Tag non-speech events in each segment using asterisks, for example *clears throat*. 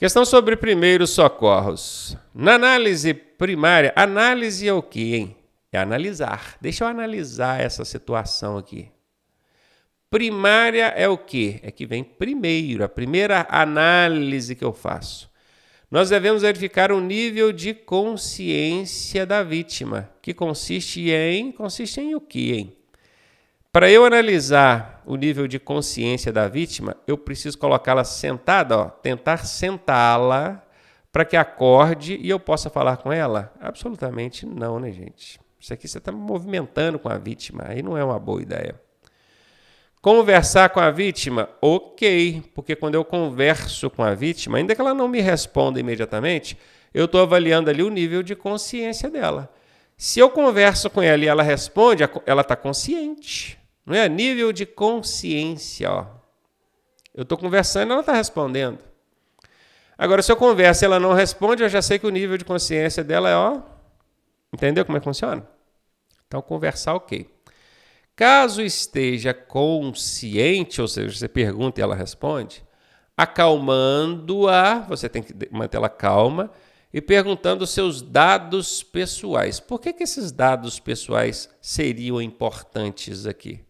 Questão sobre primeiros socorros. Na análise primária, análise é o que, hein? É analisar. Deixa eu analisar essa situação aqui. Primária é o que? É que vem primeiro, a primeira análise que eu faço. Nós devemos verificar o nível de consciência da vítima, que consiste em. Consiste em o que, hein? Para eu analisar o nível de consciência da vítima, eu preciso colocá-la sentada, ó, tentar sentá-la para que acorde e eu possa falar com ela? Absolutamente não, né, gente? Isso aqui você está movimentando com a vítima, aí não é uma boa ideia. Conversar com a vítima? Ok, porque quando eu converso com a vítima, ainda que ela não me responda imediatamente, eu estou avaliando ali o nível de consciência dela. Se eu converso com ela e ela responde, ela está consciente. Não é? Nível de consciência. Ó. Eu estou conversando e ela está respondendo. Agora, se eu converso e ela não responde, eu já sei que o nível de consciência dela é, ó. Entendeu como é que funciona? Então, conversar, ok. Caso esteja consciente, ou seja, você pergunta e ela responde, acalmando-a, você tem que mantê-la calma, e perguntando os seus dados pessoais. Por que, que esses dados pessoais seriam importantes aqui?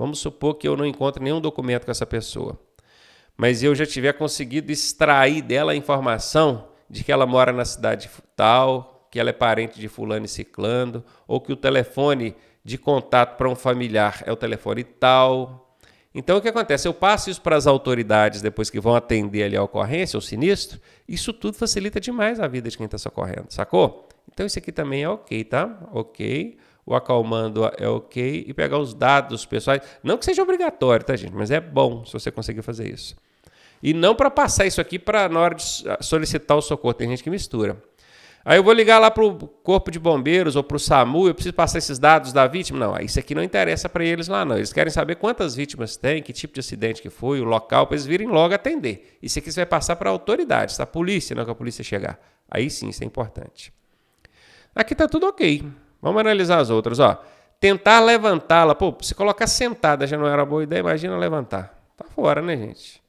Vamos supor que eu não encontre nenhum documento com essa pessoa, mas eu já tiver conseguido extrair dela a informação de que ela mora na cidade tal, que ela é parente de fulano e ciclando, ou que o telefone de contato para um familiar é o telefone tal, então o que acontece? Eu passo isso para as autoridades depois que vão atender ali a ocorrência, o sinistro. Isso tudo facilita demais a vida de quem está socorrendo, sacou? Então isso aqui também é ok, tá? Ok. O acalmando é ok. E pegar os dados pessoais. Não que seja obrigatório, tá, gente? Mas é bom se você conseguir fazer isso. E não para passar isso aqui para na hora de solicitar o socorro. Tem gente que mistura. Aí eu vou ligar lá para o Corpo de Bombeiros ou para o SAMU, eu preciso passar esses dados da vítima? Não, isso aqui não interessa para eles lá não. Eles querem saber quantas vítimas tem, que tipo de acidente que foi, o local, para eles virem logo atender. Isso aqui você vai passar para autoridades, a Polícia, não que a polícia chegar. Aí sim, isso é importante. Aqui tá tudo ok. Vamos analisar as outras, ó. Tentar levantá-la. Pô, se colocar sentada já não era boa ideia, imagina levantar. Tá fora, né, gente?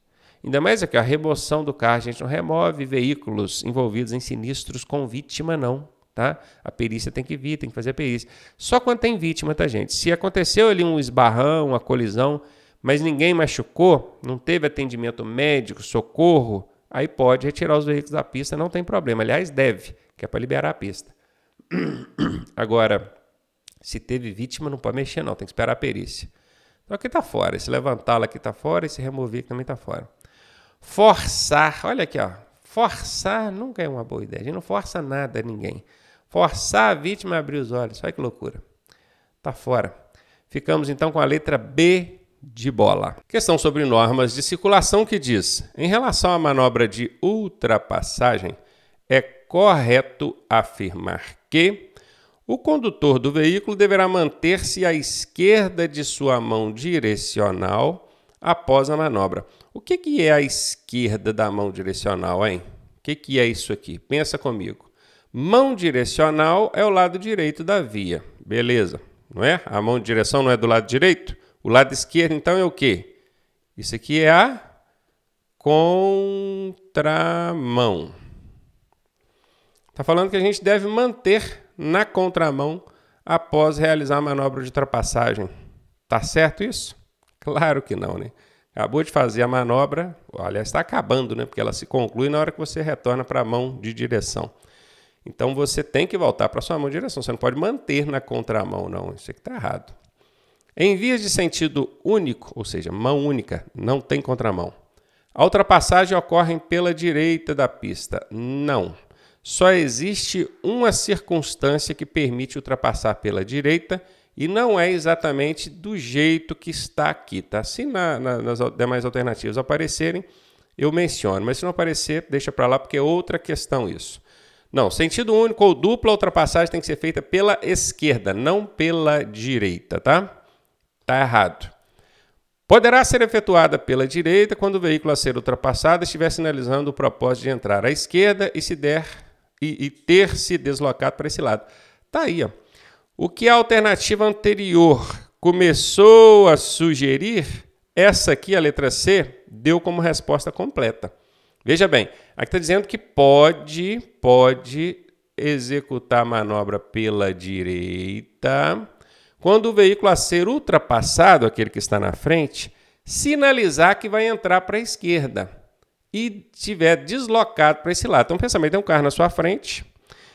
Ainda mais aqui, a remoção do carro, a gente não remove veículos envolvidos em sinistros com vítima, não. Tá? A perícia tem que vir, tem que fazer a perícia. Só quando tem vítima, tá, gente? Se aconteceu ali um esbarrão, uma colisão, mas ninguém machucou, não teve atendimento médico, socorro, aí pode retirar os veículos da pista, não tem problema. Aliás, deve, que é para liberar a pista. *clears throat* Agora, se teve vítima, não pode mexer, não, tem que esperar a perícia. Então aqui está fora. Se levantá-la aqui está fora, e se remover aqui também está fora forçar, olha aqui, ó, forçar nunca é uma boa ideia. A gente não força nada a ninguém. Forçar a vítima a abrir os olhos, olha que loucura. Tá fora. Ficamos então com a letra B de bola. Questão sobre normas de circulação que diz: em relação à manobra de ultrapassagem, é correto afirmar que o condutor do veículo deverá manter-se à esquerda de sua mão direcional após a manobra. O que, que é a esquerda da mão direcional, hein? O que, que é isso aqui? Pensa comigo. Mão direcional é o lado direito da via, beleza, não é? A mão de direção não é do lado direito? O lado esquerdo, então, é o quê? Isso aqui é a contramão. Está falando que a gente deve manter na contramão após realizar a manobra de ultrapassagem. Tá certo isso? Claro que não, né? Acabou de fazer a manobra, aliás, está acabando, né? Porque ela se conclui na hora que você retorna para a mão de direção. Então você tem que voltar para sua mão de direção, você não pode manter na contramão, não. Isso aqui é está errado. Em vias de sentido único, ou seja, mão única, não tem contramão. A ultrapassagem ocorre pela direita da pista. Não. Só existe uma circunstância que permite ultrapassar pela direita e não é exatamente do jeito que está aqui, tá? Se na, na, nas demais alternativas aparecerem, eu menciono, mas se não aparecer, deixa para lá porque é outra questão isso. Não, sentido único ou dupla ultrapassagem tem que ser feita pela esquerda, não pela direita, tá? Tá errado. Poderá ser efetuada pela direita quando o veículo a ser ultrapassado estiver sinalizando o propósito de entrar à esquerda e se der e, e ter se deslocado para esse lado. Tá aí, ó. O que a alternativa anterior começou a sugerir, essa aqui, a letra C, deu como resposta completa. Veja bem, aqui está dizendo que pode, pode executar a manobra pela direita quando o veículo a ser ultrapassado, aquele que está na frente, sinalizar que vai entrar para a esquerda e tiver deslocado para esse lado. Então, pensamento, tem é um carro na sua frente,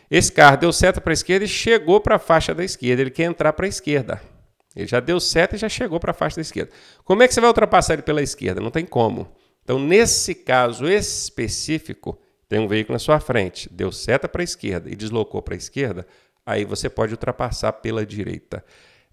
esse carro deu seta para a esquerda e chegou para a faixa da esquerda. Ele quer entrar para a esquerda. Ele já deu seta e já chegou para a faixa da esquerda. Como é que você vai ultrapassar ele pela esquerda? Não tem como. Então, nesse caso específico, tem um veículo na sua frente, deu seta para a esquerda e deslocou para a esquerda, aí você pode ultrapassar pela direita.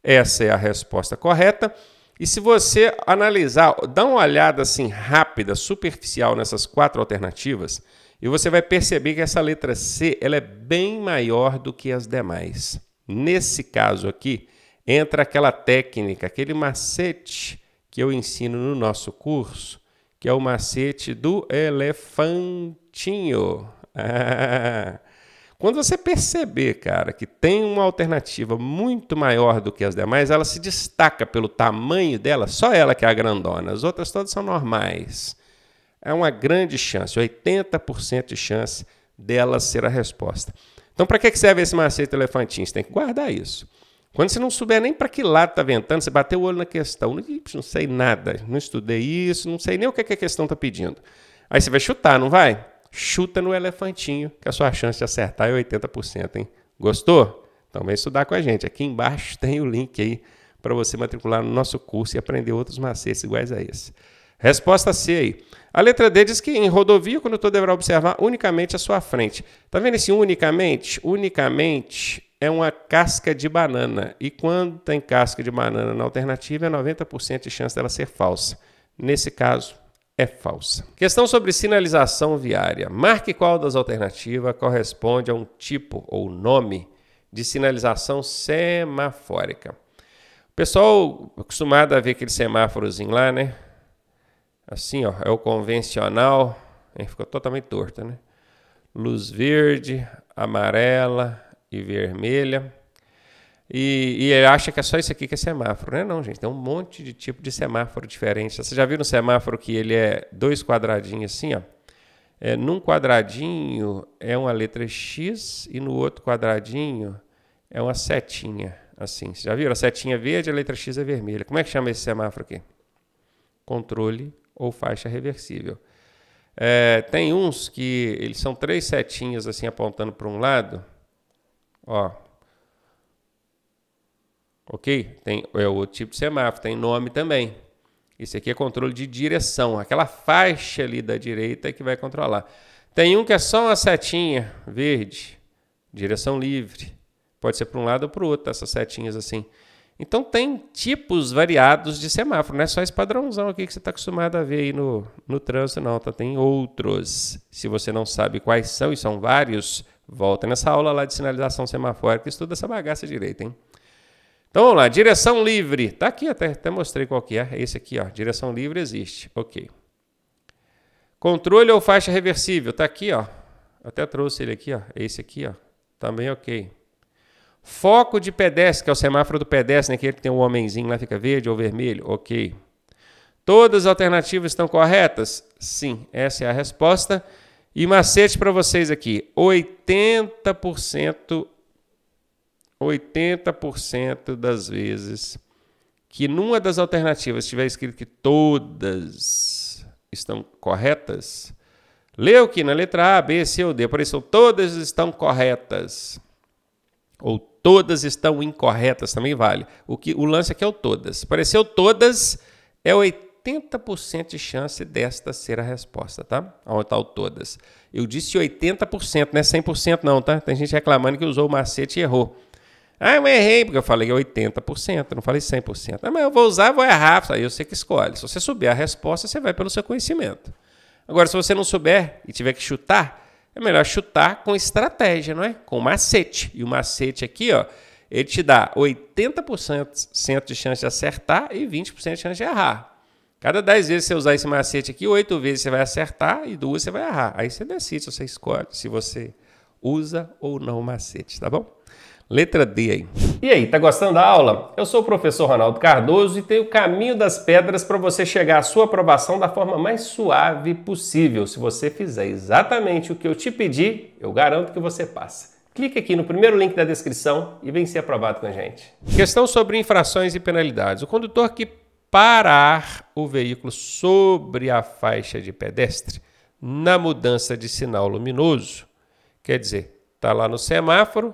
Essa é a resposta correta. E se você analisar, dá uma olhada assim rápida, superficial nessas quatro alternativas, e você vai perceber que essa letra C ela é bem maior do que as demais. Nesse caso aqui, entra aquela técnica, aquele macete que eu ensino no nosso curso, que é o macete do elefantinho. *laughs* Quando você perceber, cara, que tem uma alternativa muito maior do que as demais, ela se destaca pelo tamanho dela, só ela que é a grandona, as outras todas são normais. É uma grande chance, 80% de chance dela ser a resposta. Então, para que serve esse macete elefantinho? Você tem que guardar isso. Quando você não souber nem para que lado está ventando, você bateu o olho na questão. Não sei nada, não estudei isso, não sei nem o que, é que a questão está pedindo. Aí você vai chutar, não vai? Chuta no elefantinho, que a sua chance de acertar é 80%, hein? Gostou? Então vem estudar com a gente. Aqui embaixo *laughs* tem o link aí para você matricular no nosso curso e aprender outros macetes iguais a esse. Resposta C aí. A letra D diz que em rodovia o condutor deverá observar unicamente a sua frente. Tá vendo esse unicamente? Unicamente é uma casca de banana. E quando tem casca de banana na alternativa, é 90% de chance dela ser falsa. Nesse caso, é falsa. Questão sobre sinalização viária. Marque qual das alternativas corresponde a um tipo ou nome de sinalização semafórica. O pessoal é acostumado a ver aquele semáforozinho lá, né? assim, ó, é o convencional, hein, ficou totalmente torta né? Luz verde, amarela e vermelha. E, e, ele acha que é só isso aqui que é semáforo. né não, gente. Tem um monte de tipo de semáforo diferente. Você já viu um semáforo que ele é dois quadradinhos assim, ó? É, num quadradinho é uma letra X e no outro quadradinho é uma setinha, assim. Vocês já viram? A setinha verde, a letra X é vermelha. Como é que chama esse semáforo aqui? Controle ou faixa reversível. É, tem uns que eles são três setinhas assim apontando para um lado. Ó. Ok? Tem, é o tipo de semáforo, tem nome também. Esse aqui é controle de direção. Aquela faixa ali da direita que vai controlar. Tem um que é só uma setinha verde, direção livre. Pode ser para um lado ou para o outro, essas setinhas assim. Então tem tipos variados de semáforo, não é só esse padrãozão aqui que você está acostumado a ver aí no, no trânsito, não, tá? Tem outros. Se você não sabe quais são, e são vários, volta nessa aula lá de sinalização semafórica, e estuda essa bagaça direito, hein? Então vamos lá, direção livre. Tá aqui, até, até mostrei qual que é. É esse aqui, ó. Direção livre existe. Ok. Controle ou faixa reversível? Tá aqui, ó. Até trouxe ele aqui, ó. Esse aqui, ó. Também ok. Foco de pedestre, que é o semáforo do pedestre, né? aquele que tem um homenzinho lá, fica verde ou vermelho. Ok. Todas as alternativas estão corretas? Sim, essa é a resposta. E macete para vocês aqui: 80%, 80% das vezes que numa das alternativas tiver escrito que todas estão corretas, leu que na letra A, B, C ou D por isso todas estão corretas. Ou todas estão incorretas também vale. O, que, o lance aqui é o todas. Pareceu todas, é 80% de chance desta ser a resposta, tá? Onde está o todas? Eu disse 80%, não é 100% não, tá? Tem gente reclamando que usou o macete e errou. Ah, eu errei, porque eu falei 80%, eu não falei 100%. Ah, mas eu vou usar, vou errar. Aí você que escolhe. Se você souber a resposta, você vai pelo seu conhecimento. Agora, se você não souber e tiver que chutar, é melhor chutar com estratégia, não é? Com macete. E o macete aqui, ó, ele te dá 80% de chance de acertar e 20% de chance de errar. Cada 10 vezes que você usar esse macete aqui, 8 vezes você vai acertar e duas você vai errar. Aí você decide se você escolhe se você usa ou não o macete, tá bom? Letra D aí. E aí, tá gostando da aula? Eu sou o professor Ronaldo Cardoso e tenho o caminho das pedras para você chegar à sua aprovação da forma mais suave possível. Se você fizer exatamente o que eu te pedi, eu garanto que você passa. Clique aqui no primeiro link da descrição e vem ser aprovado com a gente. Questão sobre infrações e penalidades. O condutor que parar o veículo sobre a faixa de pedestre na mudança de sinal luminoso, quer dizer, está lá no semáforo,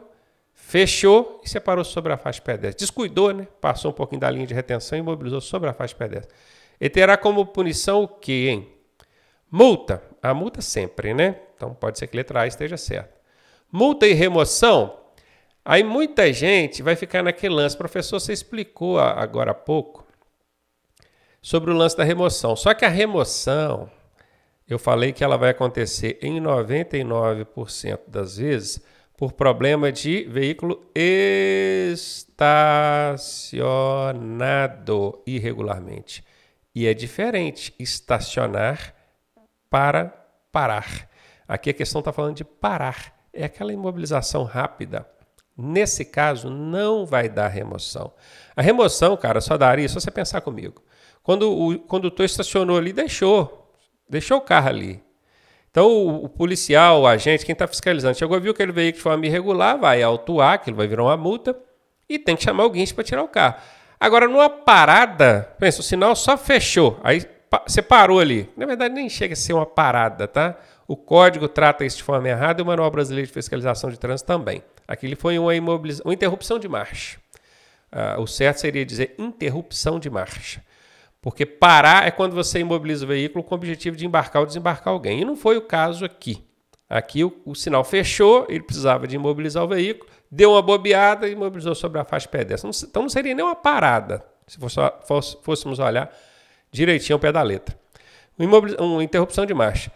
fechou e separou sobre a faixa pedestre. Descuidou, né? Passou um pouquinho da linha de retenção e imobilizou sobre a faixa pedestre. e terá como punição o quê, hein? Multa. A multa sempre, né? Então pode ser que letra A esteja certa. Multa e remoção. Aí muita gente vai ficar naquele lance. Professor, você explicou agora há pouco sobre o lance da remoção. Só que a remoção, eu falei que ela vai acontecer em 99% das vezes por problema de veículo estacionado irregularmente. E é diferente estacionar para parar. Aqui a questão está falando de parar. É aquela imobilização rápida. Nesse caso, não vai dar remoção. A remoção, cara, só daria, só você pensar comigo. Quando o condutor estacionou ali, deixou. Deixou o carro ali. Então, o, o policial, o agente, quem está fiscalizando, chegou, viu aquele veículo de forma irregular, vai autuar, aquilo vai virar uma multa, e tem que chamar alguém para tirar o carro. Agora, numa parada, pensa, o sinal só fechou, aí você parou ali. Na verdade, nem chega a ser uma parada, tá? O código trata isso de forma errada e o Manual Brasileiro de Fiscalização de Trânsito também. Aquilo foi uma, imobiliza... uma interrupção de marcha. Ah, o certo seria dizer interrupção de marcha. Porque parar é quando você imobiliza o veículo com o objetivo de embarcar ou desembarcar alguém. E não foi o caso aqui. Aqui o, o sinal fechou, ele precisava de imobilizar o veículo, deu uma bobeada e imobilizou sobre a faixa pedestre. Não, então não seria nem uma parada, se fosse, fôssemos olhar direitinho ao pé da letra. Uma interrupção de marcha.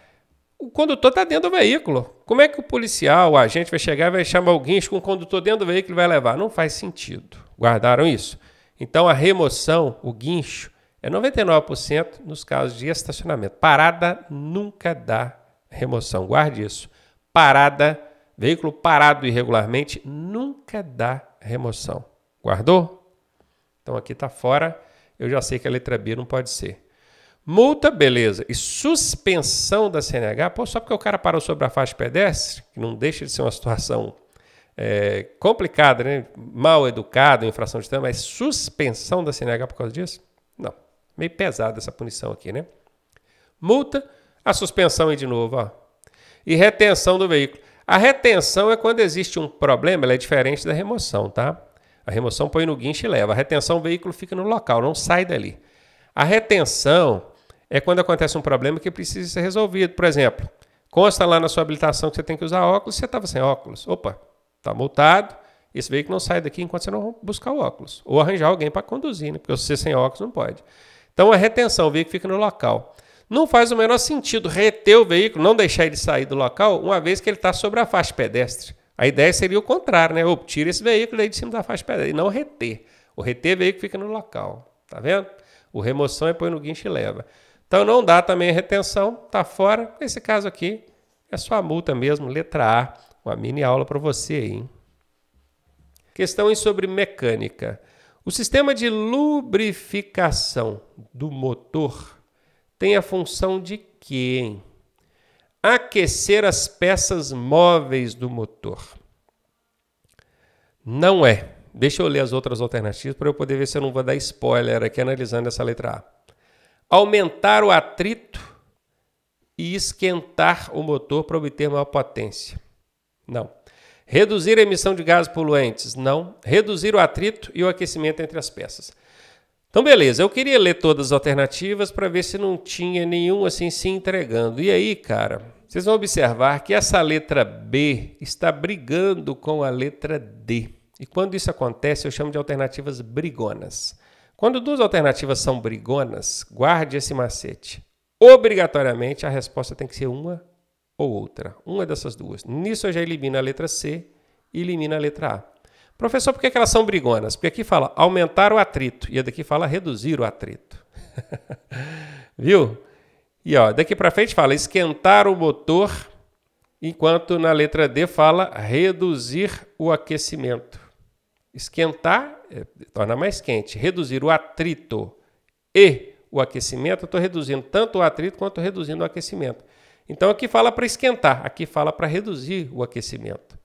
O condutor está dentro do veículo. Como é que o policial, o agente, vai chegar e vai chamar o guincho com o condutor dentro do veículo e vai levar? Não faz sentido. Guardaram isso? Então a remoção, o guincho, é 99% nos casos de estacionamento. Parada nunca dá remoção. Guarde isso. Parada, veículo parado irregularmente nunca dá remoção. Guardou? Então aqui está fora. Eu já sei que a letra B não pode ser. Multa, beleza. E suspensão da CNH, pô, só porque o cara parou sobre a faixa pedestre, que não deixa de ser uma situação é, complicada, né? Mal educado, infração de trânsito, mas suspensão da CNH por causa disso? Meio pesada essa punição aqui, né? Multa, a suspensão aí de novo, ó. E retenção do veículo. A retenção é quando existe um problema, ela é diferente da remoção, tá? A remoção põe no guincho e leva. A retenção, o veículo fica no local, não sai dali. A retenção é quando acontece um problema que precisa ser resolvido. Por exemplo, consta lá na sua habilitação que você tem que usar óculos, você estava sem óculos. Opa, está multado, esse veículo não sai daqui enquanto você não buscar o óculos. Ou arranjar alguém para conduzir, né? porque você sem óculos não pode. Então a retenção, o veículo fica no local. Não faz o menor sentido reter o veículo, não deixar ele sair do local, uma vez que ele está sobre a faixa pedestre. A ideia seria o contrário, né? Ou tira esse veículo aí de cima da faixa pedestre, e não reter. O reter o veículo fica no local, tá vendo? O remoção é põe no guincho e leva. Então não dá também a retenção, tá fora. Nesse caso aqui, é só a multa mesmo, letra A. Uma mini aula para você aí, hein? Questão sobre mecânica. O sistema de lubrificação do motor tem a função de quê? Aquecer as peças móveis do motor. Não é. Deixa eu ler as outras alternativas para eu poder ver se eu não vou dar spoiler aqui analisando essa letra A. Aumentar o atrito e esquentar o motor para obter maior potência. Não. Reduzir a emissão de gases poluentes? Não. Reduzir o atrito e o aquecimento entre as peças. Então, beleza, eu queria ler todas as alternativas para ver se não tinha nenhum assim se entregando. E aí, cara, vocês vão observar que essa letra B está brigando com a letra D. E quando isso acontece, eu chamo de alternativas brigonas. Quando duas alternativas são brigonas, guarde esse macete. Obrigatoriamente a resposta tem que ser uma ou outra. Uma dessas duas. Nisso eu já elimino a letra C e elimino a letra A. Professor, por que, é que elas são brigonas? Porque aqui fala aumentar o atrito e a daqui fala reduzir o atrito. *laughs* Viu? E ó, daqui para frente fala esquentar o motor, enquanto na letra D fala reduzir o aquecimento. Esquentar é, torna mais quente, reduzir o atrito e o aquecimento, eu estou reduzindo tanto o atrito quanto reduzindo o aquecimento. Então aqui fala para esquentar, aqui fala para reduzir o aquecimento.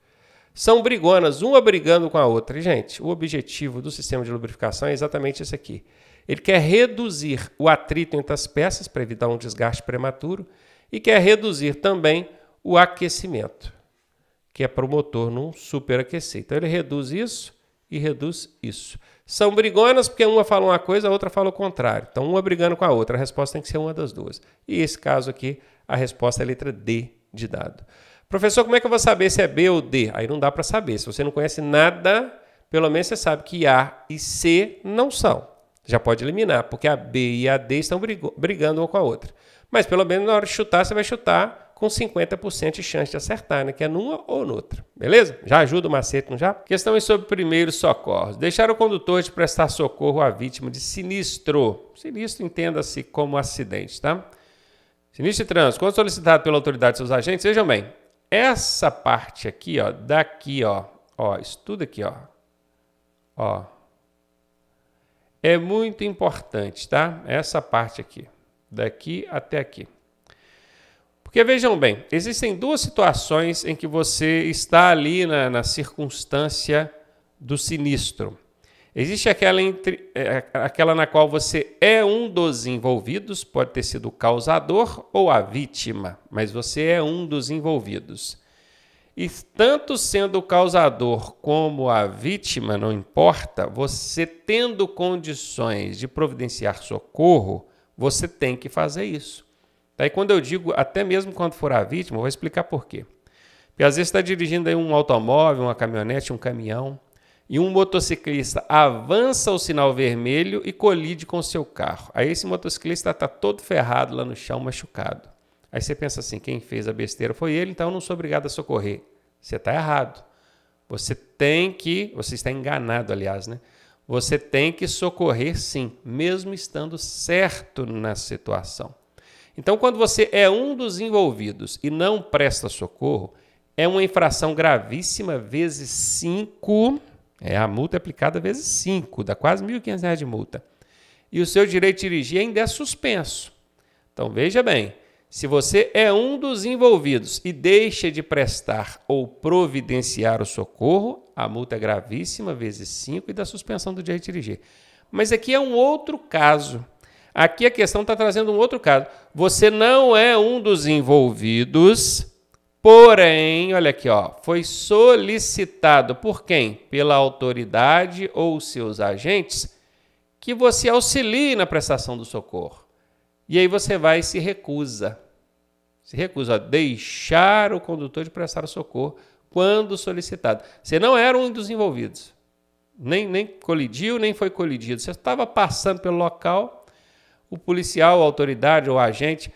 São brigonas, uma brigando com a outra. E, gente, o objetivo do sistema de lubrificação é exatamente esse aqui. Ele quer reduzir o atrito entre as peças para evitar um desgaste prematuro e quer reduzir também o aquecimento, que é para o motor não superaquecer. Então ele reduz isso e reduz isso. São brigonas porque uma fala uma coisa, a outra fala o contrário. Então, uma brigando com a outra. A resposta tem que ser uma das duas. E esse caso aqui, a resposta é a letra D de dado. Professor, como é que eu vou saber se é B ou D? Aí não dá para saber. Se você não conhece nada, pelo menos você sabe que A e C não são. Já pode eliminar, porque a B e a D estão brigando uma com a outra. Mas pelo menos na hora de chutar, você vai chutar com 50% de chance de acertar, né? Que é numa ou noutra. Beleza? Já ajuda o macete, não já? Questões sobre primeiros socorros. Deixar o condutor de prestar socorro à vítima de sinistro. Sinistro entenda-se como acidente, tá? Sinistro de trânsito. Quando solicitado pela autoridade e seus agentes, vejam bem. Essa parte aqui, ó, daqui, ó, ó, estuda aqui, ó. Ó. É muito importante, tá? Essa parte aqui, daqui até aqui. Porque vejam bem, existem duas situações em que você está ali na, na circunstância do sinistro. Existe aquela, entre, é, aquela na qual você é um dos envolvidos, pode ter sido o causador ou a vítima, mas você é um dos envolvidos. E tanto sendo o causador como a vítima, não importa, você tendo condições de providenciar socorro, você tem que fazer isso. Daí quando eu digo, até mesmo quando for a vítima, eu vou explicar por quê. Porque às vezes está dirigindo aí um automóvel, uma caminhonete, um caminhão, e um motociclista avança o sinal vermelho e colide com o seu carro. Aí esse motociclista está todo ferrado lá no chão, machucado. Aí você pensa assim: quem fez a besteira foi ele, então eu não sou obrigado a socorrer. Você está errado. Você tem que, você está enganado, aliás, né? Você tem que socorrer sim, mesmo estando certo na situação. Então, quando você é um dos envolvidos e não presta socorro, é uma infração gravíssima vezes 5, é a multa é aplicada vezes 5, dá quase R$ 1.500 de multa. E o seu direito de dirigir ainda é suspenso. Então, veja bem, se você é um dos envolvidos e deixa de prestar ou providenciar o socorro, a multa é gravíssima vezes 5 e da suspensão do direito de dirigir. Mas aqui é um outro caso. Aqui a questão está trazendo um outro caso. Você não é um dos envolvidos, porém, olha aqui, ó, foi solicitado por quem? Pela autoridade ou seus agentes que você auxilie na prestação do socorro. E aí você vai e se recusa. Se recusa a deixar o condutor de prestar o socorro quando solicitado. Você não era um dos envolvidos. Nem, nem colidiu, nem foi colidido. Você estava passando pelo local, o policial, a autoridade ou agente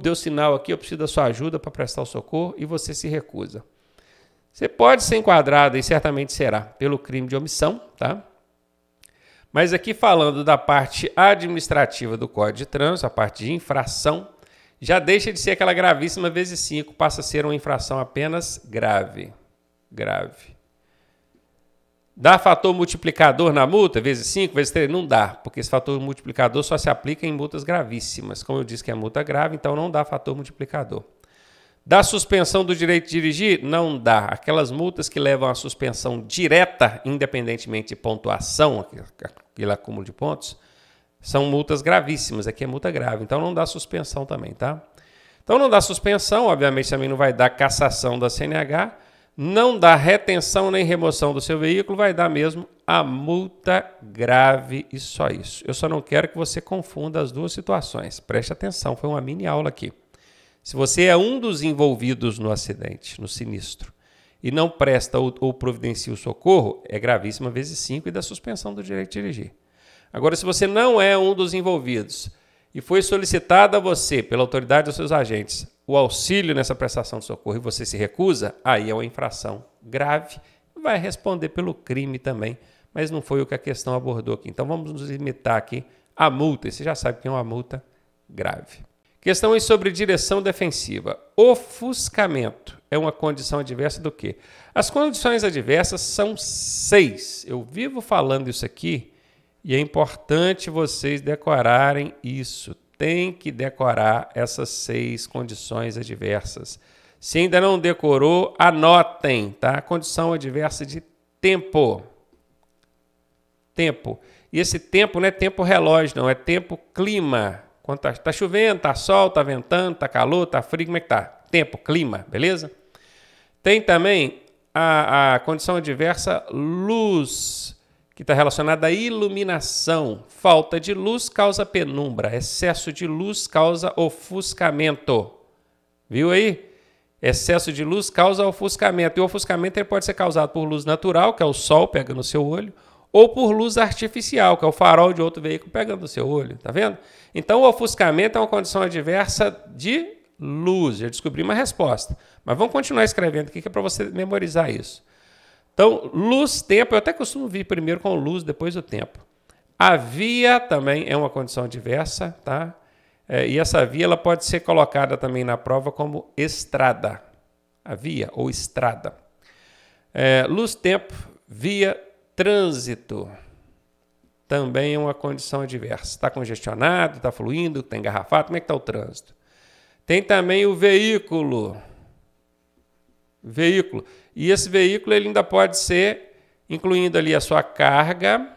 deu sinal aqui, eu preciso da sua ajuda para prestar o socorro e você se recusa. Você pode ser enquadrado e certamente será pelo crime de omissão, tá? Mas aqui falando da parte administrativa do Código de Trânsito, a parte de infração, já deixa de ser aquela gravíssima vezes 5, passa a ser uma infração apenas grave. Grave. Dá fator multiplicador na multa, vezes 5, vezes 3? Não dá, porque esse fator multiplicador só se aplica em multas gravíssimas. Como eu disse que é multa grave, então não dá fator multiplicador. Dá suspensão do direito de dirigir? Não dá. Aquelas multas que levam à suspensão direta, independentemente de pontuação, aquele acúmulo de pontos, são multas gravíssimas. Aqui é multa grave, então não dá suspensão também, tá? Então não dá suspensão, obviamente também não vai dar cassação da CNH não dá retenção nem remoção do seu veículo, vai dar mesmo a multa grave e só isso. Eu só não quero que você confunda as duas situações. Preste atenção, foi uma mini aula aqui. Se você é um dos envolvidos no acidente, no sinistro, e não presta ou, ou providencia o socorro, é gravíssima vezes 5 e da suspensão do direito de dirigir. Agora, se você não é um dos envolvidos e foi solicitado a você, pela autoridade dos seus agentes, o auxílio nessa prestação de socorro e você se recusa, aí é uma infração grave, vai responder pelo crime também, mas não foi o que a questão abordou aqui. Então vamos nos limitar aqui à multa, e você já sabe que é uma multa grave. Questões sobre direção defensiva. Ofuscamento é uma condição adversa do quê? As condições adversas são seis. Eu vivo falando isso aqui e é importante vocês decorarem isso, tem que decorar essas seis condições adversas. Se ainda não decorou, anotem, tá? Condição adversa de tempo. Tempo. E esse tempo não é tempo relógio, não, é tempo clima. Quanto tá, tá chovendo, tá sol, tá ventando, tá calor, tá frio, como é que tá? Tempo, clima, beleza? Tem também a, a condição adversa luz que está relacionada à iluminação. Falta de luz causa penumbra, excesso de luz causa ofuscamento. Viu aí? Excesso de luz causa ofuscamento. E o ofuscamento ele pode ser causado por luz natural, que é o sol pega no seu olho, ou por luz artificial, que é o farol de outro veículo pegando no seu olho. Tá vendo? Então, o ofuscamento é uma condição adversa de luz. Já descobri uma resposta. Mas vamos continuar escrevendo aqui, que é para você memorizar isso. Então, luz, tempo, eu até costumo vir primeiro com luz, depois o tempo. A via também é uma condição diversa, tá? É, e essa via ela pode ser colocada também na prova como estrada. A via ou estrada. É, luz, tempo, via, trânsito. Também é uma condição diversa. Está congestionado, está fluindo, está engarrafado. Como é que está o trânsito? Tem também o veículo. Veículo. E esse veículo ele ainda pode ser incluindo ali a sua carga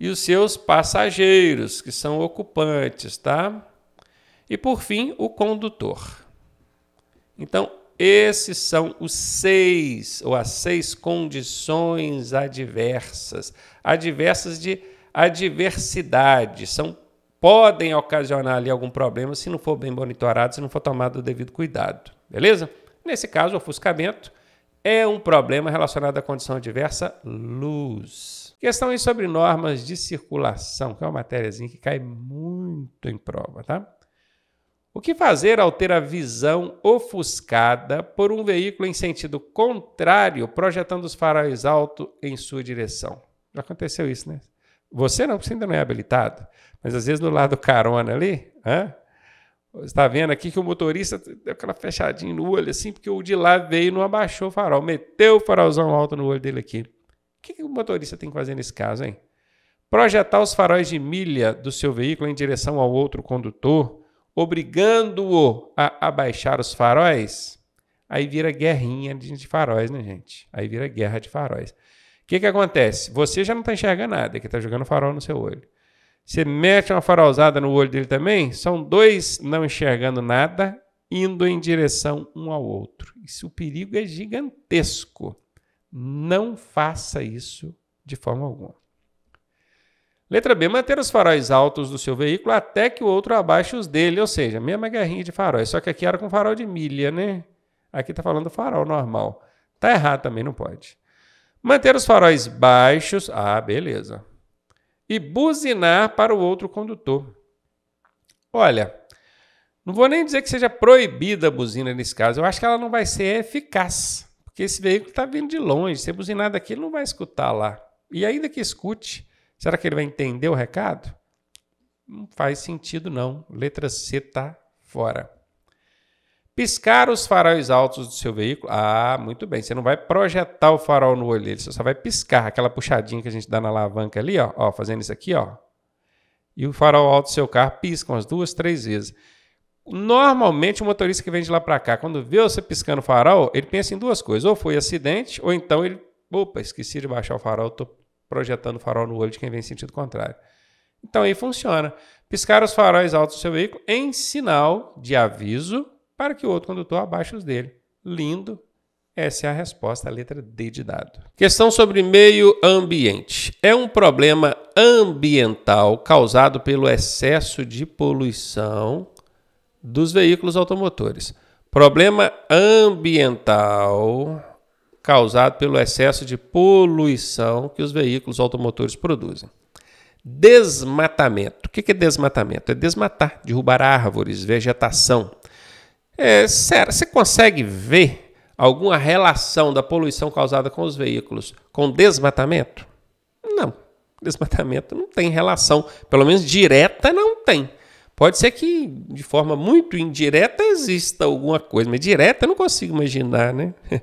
e os seus passageiros, que são ocupantes, tá? E por fim, o condutor. Então, esses são os seis ou as seis condições adversas, adversas de adversidade, são podem ocasionar ali algum problema se não for bem monitorado, se não for tomado o devido cuidado. Beleza? Nesse caso, o ofuscamento é um problema relacionado à condição adversa luz. Questão sobre normas de circulação, que é uma matériazinha que cai muito em prova, tá? O que fazer ao ter a visão ofuscada por um veículo em sentido contrário, projetando os faróis alto em sua direção? Já aconteceu isso, né? Você não, você ainda não é habilitado. Mas às vezes no lado carona ali, está vendo aqui que o motorista deu aquela fechadinha no olho, assim, porque o de lá veio e não abaixou o farol, meteu o farolzão alto no olho dele aqui. O que, que o motorista tem que fazer nesse caso, hein? Projetar os faróis de milha do seu veículo em direção ao outro condutor, obrigando-o a abaixar os faróis? Aí vira guerrinha de faróis, né, gente? Aí vira guerra de faróis. O que, que acontece? Você já não está enxergando nada, é que está jogando farol no seu olho. Você mete uma farolzada no olho dele também, são dois não enxergando nada, indo em direção um ao outro. Isso, o perigo é gigantesco. Não faça isso de forma alguma. Letra B, manter os faróis altos do seu veículo até que o outro abaixe os dele, ou seja, mesma guerrinha de faróis, só que aqui era com farol de milha, né? Aqui está falando farol normal. Tá errado também, não pode. Manter os faróis baixos. Ah, beleza e buzinar para o outro condutor. Olha, não vou nem dizer que seja proibida a buzina nesse caso, eu acho que ela não vai ser eficaz, porque esse veículo está vindo de longe, se buzinar daqui ele não vai escutar lá. E ainda que escute, será que ele vai entender o recado? Não faz sentido não, letra C está fora. Piscar os faróis altos do seu veículo. Ah, muito bem. Você não vai projetar o farol no olho dele, você só vai piscar aquela puxadinha que a gente dá na alavanca ali, ó, ó fazendo isso aqui, ó. E o farol alto do seu carro pisca umas duas, três vezes. Normalmente o motorista que vem de lá para cá, quando vê você piscando o farol, ele pensa em duas coisas: ou foi acidente, ou então ele, opa, esqueci de baixar o farol, tô projetando o farol no olho de quem vem em sentido contrário. Então aí funciona. Piscar os faróis altos do seu veículo em sinal de aviso para que o outro condutor abaixe os dele. Lindo. Essa é a resposta a letra D de dado. Questão sobre meio ambiente. É um problema ambiental causado pelo excesso de poluição dos veículos automotores. Problema ambiental causado pelo excesso de poluição que os veículos automotores produzem. Desmatamento. O que é desmatamento? É desmatar, derrubar árvores, vegetação. É, será, você consegue ver alguma relação da poluição causada com os veículos com desmatamento? Não. Desmatamento não tem relação, pelo menos direta não tem. Pode ser que de forma muito indireta exista alguma coisa, mas direta eu não consigo imaginar, né? *laughs*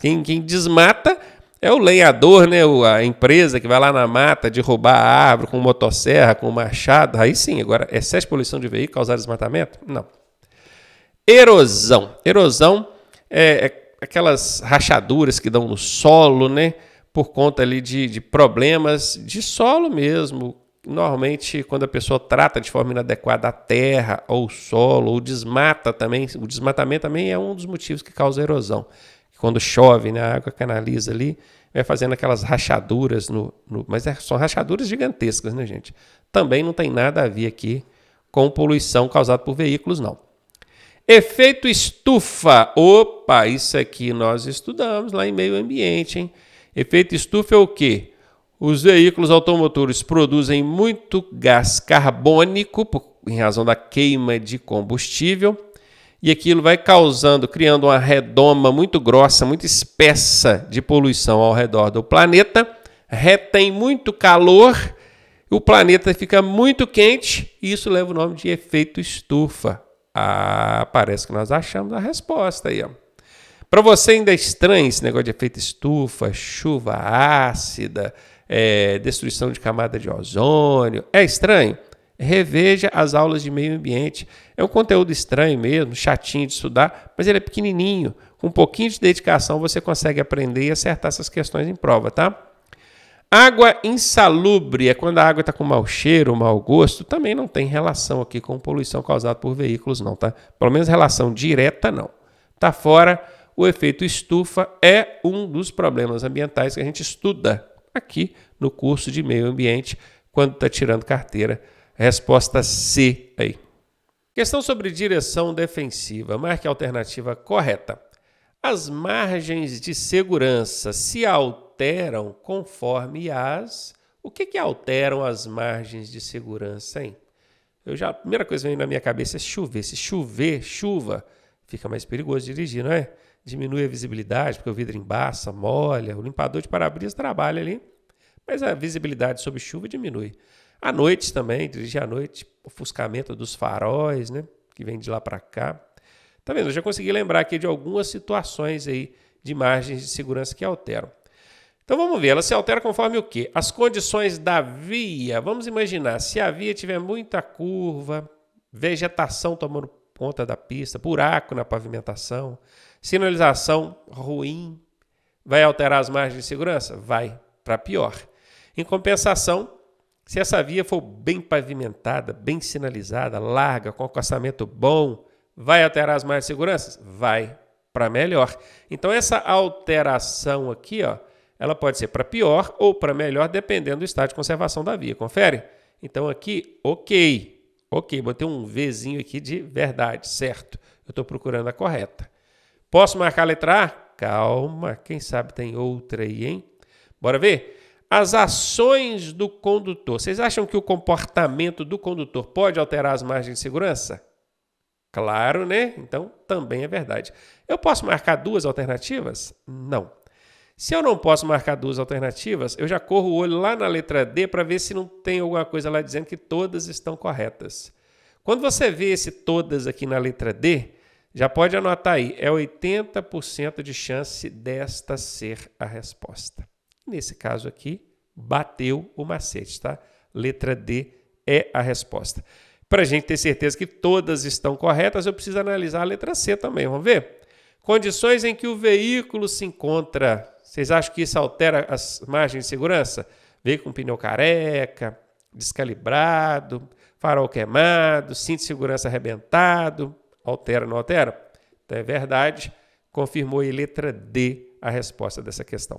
Quem, quem desmata é o lenhador, né? A empresa que vai lá na mata derrubar a árvore com motosserra, com machado. Aí sim, agora, excesso de poluição de veículo causar desmatamento? Não. Erosão. Erosão é, é, aquelas rachaduras que dão no solo, né? Por conta ali de, de problemas de solo mesmo. Normalmente, quando a pessoa trata de forma inadequada a terra ou o solo, ou desmata também, o desmatamento também é um dos motivos que causa erosão. Quando chove, né, a água canaliza ali, vai fazendo aquelas rachaduras, no, no mas é, são rachaduras gigantescas, né, gente? Também não tem nada a ver aqui com poluição causada por veículos, não. Efeito estufa. Opa, isso aqui nós estudamos lá em meio ambiente, hein? Efeito estufa é o quê? Os veículos automotores produzem muito gás carbônico por, em razão da queima de combustível e aquilo vai causando, criando uma redoma muito grossa, muito espessa de poluição ao redor do planeta, retém muito calor, o planeta fica muito quente e isso leva o nome de efeito estufa. Ah, parece que nós achamos a resposta aí, ó. Para você ainda é estranho esse negócio de efeito estufa, chuva ácida, é, destruição de camada de ozônio. É estranho? Reveja as aulas de meio ambiente. É um conteúdo estranho mesmo, chatinho de estudar, mas ele é pequenininho. Com um pouquinho de dedicação você consegue aprender e acertar essas questões em prova, tá? Água insalubre é quando a água está com mau cheiro, mau gosto, também não tem relação aqui com poluição causada por veículos, não, tá? Pelo menos relação direta, não. Tá fora, o efeito estufa é um dos problemas ambientais que a gente estuda aqui no curso de meio ambiente quando está tirando carteira. Resposta C aí. Questão sobre direção defensiva. Marque a alternativa correta. As margens de segurança se alteram alteram conforme as. O que, que alteram as margens de segurança, hein? Eu já, a primeira coisa que vem na minha cabeça é chover. Se chover, chuva, fica mais perigoso dirigir, não é? Diminui a visibilidade, porque o vidro embaça, molha. O limpador de para-brisa trabalha ali, mas a visibilidade sob chuva diminui. À noite também, dirigir à noite, ofuscamento dos faróis, né? Que vem de lá para cá. Tá vendo? Eu já consegui lembrar aqui de algumas situações aí de margens de segurança que alteram. Então vamos ver, ela se altera conforme o quê? As condições da via. Vamos imaginar, se a via tiver muita curva, vegetação tomando conta da pista, buraco na pavimentação, sinalização ruim, vai alterar as margens de segurança? Vai, para pior. Em compensação, se essa via for bem pavimentada, bem sinalizada, larga, com acostamento bom, vai alterar as margens de segurança? Vai, para melhor. Então essa alteração aqui, ó, ela pode ser para pior ou para melhor, dependendo do estado de conservação da via. Confere? Então aqui, ok. Ok, botei um Vzinho aqui de verdade, certo. Eu estou procurando a correta. Posso marcar a letra A? Calma, quem sabe tem outra aí, hein? Bora ver? As ações do condutor. Vocês acham que o comportamento do condutor pode alterar as margens de segurança? Claro, né? Então também é verdade. Eu posso marcar duas alternativas? Não. Se eu não posso marcar duas alternativas, eu já corro o olho lá na letra D para ver se não tem alguma coisa lá dizendo que todas estão corretas. Quando você vê esse todas aqui na letra D, já pode anotar aí, é 80% de chance desta ser a resposta. Nesse caso aqui, bateu o macete, tá? Letra D é a resposta. Para a gente ter certeza que todas estão corretas, eu preciso analisar a letra C também. Vamos ver? Condições em que o veículo se encontra vocês acham que isso altera as margens de segurança? Veio com pneu careca, descalibrado, farol queimado, cinto de segurança arrebentado. Altera ou não altera? Então é verdade. Confirmou em letra D a resposta dessa questão.